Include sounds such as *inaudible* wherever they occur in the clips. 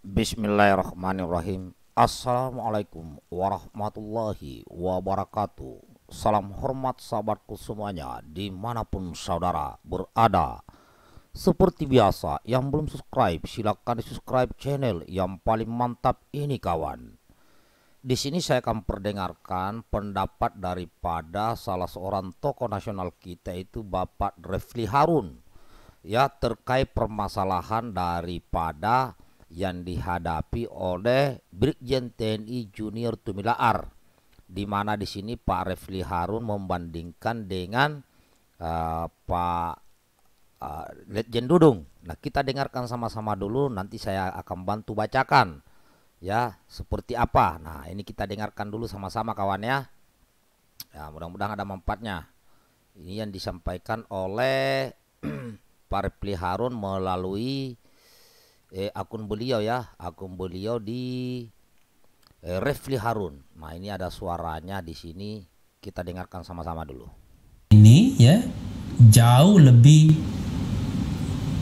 Bismillahirrahmanirrahim Assalamualaikum warahmatullahi wabarakatuh Salam hormat sahabatku semuanya Dimanapun saudara berada Seperti biasa yang belum subscribe silahkan subscribe channel yang paling mantap ini kawan di sini saya akan perdengarkan pendapat daripada salah seorang tokoh nasional kita itu Bapak Refli Harun ya terkait permasalahan daripada yang dihadapi oleh Brigjen TNI Junior Tumilaar di mana di sini Pak Refli Harun membandingkan dengan uh, Pak uh, Letjen Dudung. Nah, kita dengarkan sama-sama dulu nanti saya akan bantu bacakan ya seperti apa. Nah, ini kita dengarkan dulu sama-sama kawan ya. Ya, mudah-mudahan ada manfaatnya. Ini yang disampaikan oleh *clears throat* Pak Refli Harun melalui eh, akun beliau ya, akun beliau di eh, Refli Harun. Nah, ini ada suaranya di sini kita dengarkan sama-sama dulu. Ini ya jauh lebih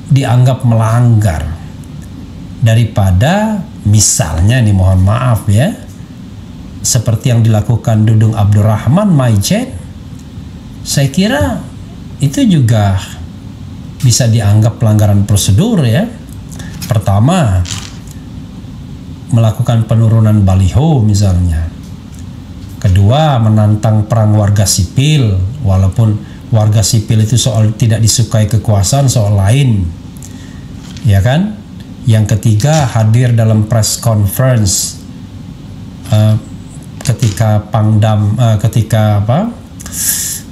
dianggap melanggar daripada misalnya nih mohon maaf ya seperti yang dilakukan Dudung Abdurrahman Majen saya kira itu juga bisa dianggap pelanggaran prosedur ya Pertama, melakukan penurunan baliho misalnya. Kedua, menantang perang warga sipil walaupun warga sipil itu soal tidak disukai kekuasaan soal lain. Ya kan? Yang ketiga, hadir dalam press conference uh, ketika Pangdam uh, ketika apa?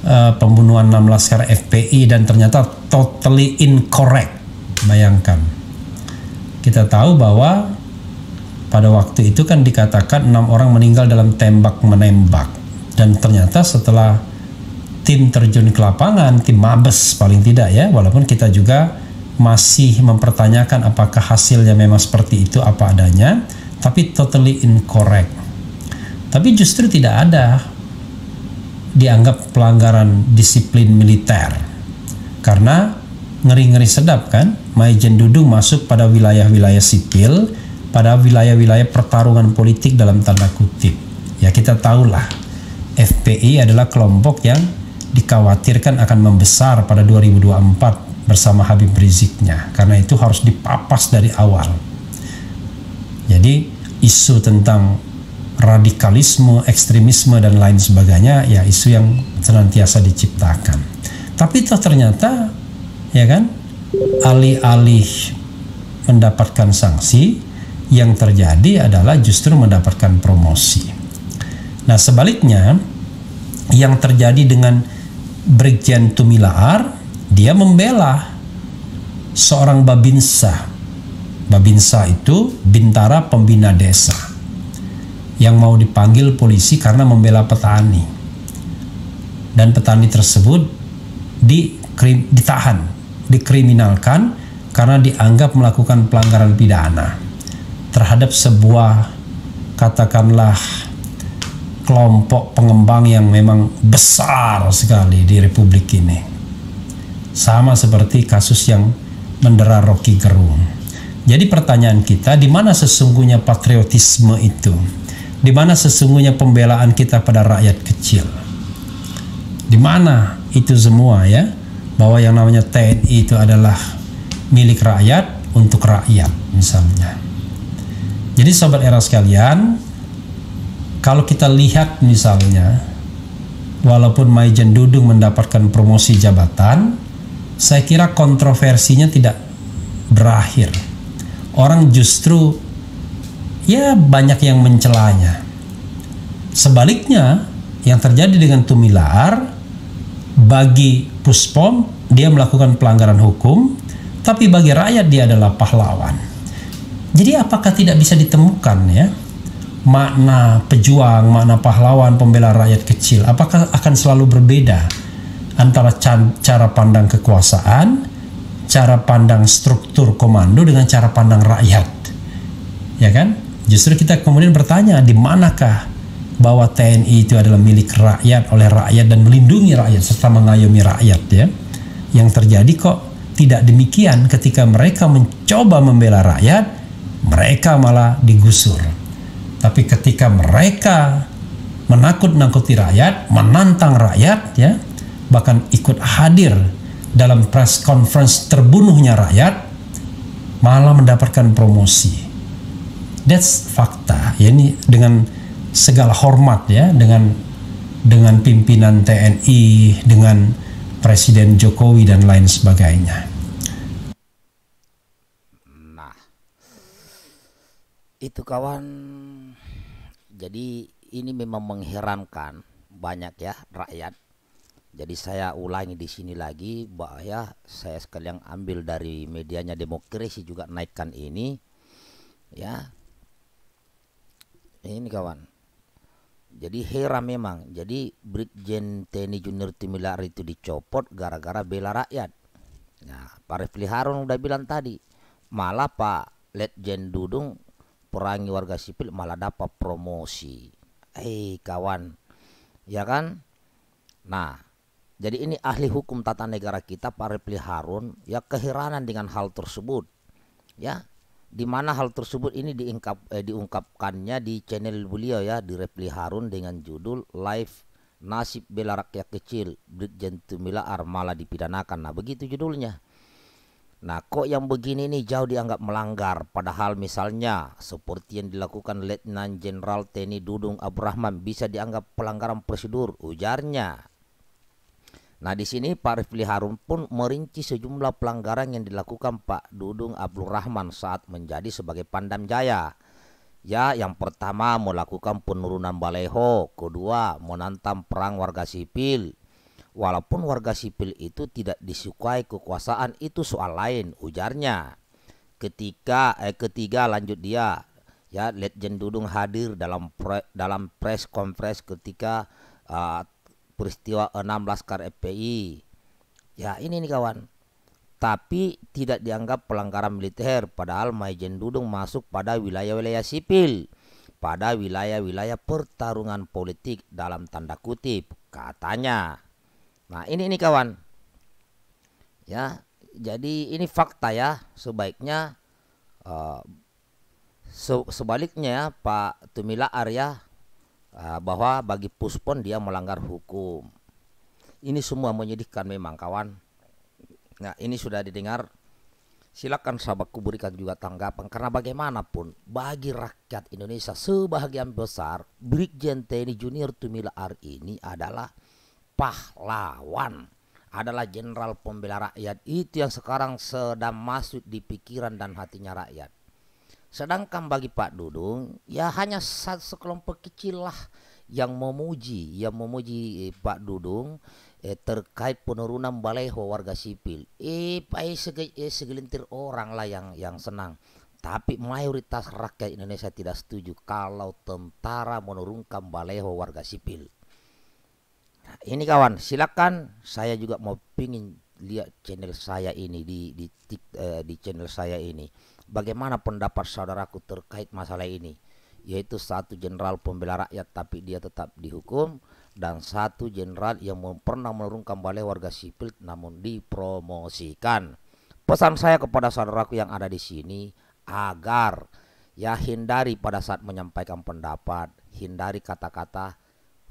Uh, pembunuhan 16 laskar FPI dan ternyata totally incorrect. Bayangkan kita tahu bahwa pada waktu itu kan dikatakan enam orang meninggal dalam tembak menembak dan ternyata setelah tim terjun ke lapangan tim mabes paling tidak ya walaupun kita juga masih mempertanyakan apakah hasilnya memang seperti itu apa adanya tapi totally incorrect tapi justru tidak ada dianggap pelanggaran disiplin militer karena ngeri-ngeri sedap kan? Maijen Dudung masuk pada wilayah-wilayah sipil, pada wilayah-wilayah pertarungan politik dalam tanda kutip. Ya kita tahulah, FPI adalah kelompok yang dikhawatirkan akan membesar pada 2024 bersama Habib Riziknya. Karena itu harus dipapas dari awal. Jadi isu tentang radikalisme, ekstremisme dan lain sebagainya ya isu yang senantiasa diciptakan. Tapi toh ternyata ya kan? Alih-alih mendapatkan sanksi, yang terjadi adalah justru mendapatkan promosi. Nah, sebaliknya yang terjadi dengan Brigjen Tumilaar, dia membela seorang babinsa. Babinsa itu bintara pembina desa yang mau dipanggil polisi karena membela petani. Dan petani tersebut di, ditahan dikriminalkan karena dianggap melakukan pelanggaran pidana terhadap sebuah katakanlah kelompok pengembang yang memang besar sekali di republik ini. Sama seperti kasus yang mendera Rocky Gerung. Jadi pertanyaan kita, di mana sesungguhnya patriotisme itu? Di mana sesungguhnya pembelaan kita pada rakyat kecil? Di mana itu semua ya? bahwa yang namanya TNI itu adalah milik rakyat untuk rakyat misalnya. Jadi sobat era sekalian, kalau kita lihat misalnya walaupun Maijen Dudung mendapatkan promosi jabatan, saya kira kontroversinya tidak berakhir. Orang justru ya banyak yang mencelanya. Sebaliknya, yang terjadi dengan Tumilar bagi puspom dia melakukan pelanggaran hukum, tapi bagi rakyat dia adalah pahlawan. Jadi apakah tidak bisa ditemukan ya makna pejuang, makna pahlawan, pembela rakyat kecil? Apakah akan selalu berbeda antara cara pandang kekuasaan, cara pandang struktur komando dengan cara pandang rakyat? Ya kan? Justru kita kemudian bertanya di manakah bahwa TNI itu adalah milik rakyat oleh rakyat dan melindungi rakyat serta mengayomi rakyat ya. Yang terjadi kok tidak demikian ketika mereka mencoba membela rakyat, mereka malah digusur. Tapi ketika mereka menakut-nakuti rakyat, menantang rakyat ya, bahkan ikut hadir dalam press conference terbunuhnya rakyat, malah mendapatkan promosi. That's fakta. Ya ini dengan segala hormat ya dengan dengan pimpinan TNI, dengan Presiden Jokowi dan lain sebagainya. Nah, itu kawan. Jadi ini memang mengherankan banyak ya rakyat. Jadi saya ulangi di sini lagi, Mbak ya, saya sekalian ambil dari medianya demokrasi juga naikkan ini, ya. Ini kawan, jadi heran memang. Jadi Brigjen TNI Junior Timilar itu dicopot gara-gara bela rakyat. Nah, Pak Refli Harun udah bilang tadi, malah Pak Letjen Dudung perangi warga sipil malah dapat promosi. Hei kawan, ya kan? Nah, jadi ini ahli hukum tata negara kita Pak Refli Harun ya keheranan dengan hal tersebut. Ya, di mana hal tersebut ini diungkap eh, diungkapkannya di channel beliau ya di Repli Harun dengan judul Live Nasib Bela Rakyat Kecil Brigjen Tumila Armala dipidanakan. Nah, begitu judulnya. Nah, kok yang begini ini jauh dianggap melanggar padahal misalnya seperti yang dilakukan Letnan Jenderal TNI Dudung Abrahman bisa dianggap pelanggaran prosedur ujarnya. Nah di sini Pak Rifli Harun pun merinci sejumlah pelanggaran yang dilakukan Pak Dudung Abdul Rahman saat menjadi sebagai Pandam Jaya. Ya yang pertama melakukan penurunan baleho, kedua menantang perang warga sipil. Walaupun warga sipil itu tidak disukai kekuasaan itu soal lain ujarnya. Ketika eh ketiga lanjut dia ya Legend Dudung hadir dalam pre, dalam press conference ketika uh, peristiwa enam Laskar FPI. Ya ini nih kawan. Tapi tidak dianggap pelanggaran militer padahal Maijen Dudung masuk pada wilayah-wilayah sipil. Pada wilayah-wilayah pertarungan politik dalam tanda kutip katanya. Nah ini nih kawan. Ya jadi ini fakta ya sebaiknya uh, se sebaliknya ya Pak Tumila Arya Ah, bahwa bagi puspon dia melanggar hukum. Ini semua menyedihkan memang kawan. Nah ini sudah didengar. Silakan sahabatku berikan juga tanggapan karena bagaimanapun bagi rakyat Indonesia sebagian besar Brigjen TNI Junior Tumila R ini adalah pahlawan adalah jenderal pembela rakyat itu yang sekarang sedang masuk di pikiran dan hatinya rakyat Sedangkan bagi Pak Dudung ya hanya satu sekelompok kecil lah yang memuji, yang memuji eh, Pak Dudung eh, terkait penurunan baleho warga sipil. Eh, eh, sege, eh segelintir orang lah yang yang senang. Tapi mayoritas rakyat Indonesia tidak setuju kalau tentara menurunkan baleho warga sipil. Nah, ini kawan, silakan saya juga mau pingin lihat channel saya ini di di tik, uh, di channel saya ini bagaimana pendapat saudaraku terkait masalah ini yaitu satu jenderal pembela rakyat tapi dia tetap dihukum dan satu jenderal yang pernah menurunkan balai warga sipil namun dipromosikan pesan saya kepada saudaraku yang ada di sini agar ya hindari pada saat menyampaikan pendapat hindari kata-kata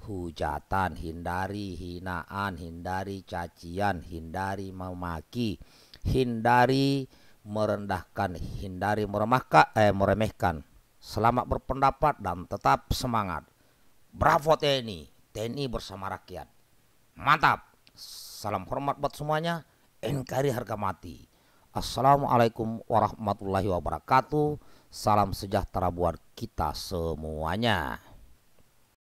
hujatan, hindari hinaan, hindari cacian, hindari memaki, hindari merendahkan, hindari meremahka, eh, meremehkan. Selamat berpendapat dan tetap semangat. Bravo TNI, TNI bersama rakyat. Mantap. Salam hormat buat semuanya. NKRI harga mati. Assalamualaikum warahmatullahi wabarakatuh. Salam sejahtera buat kita semuanya.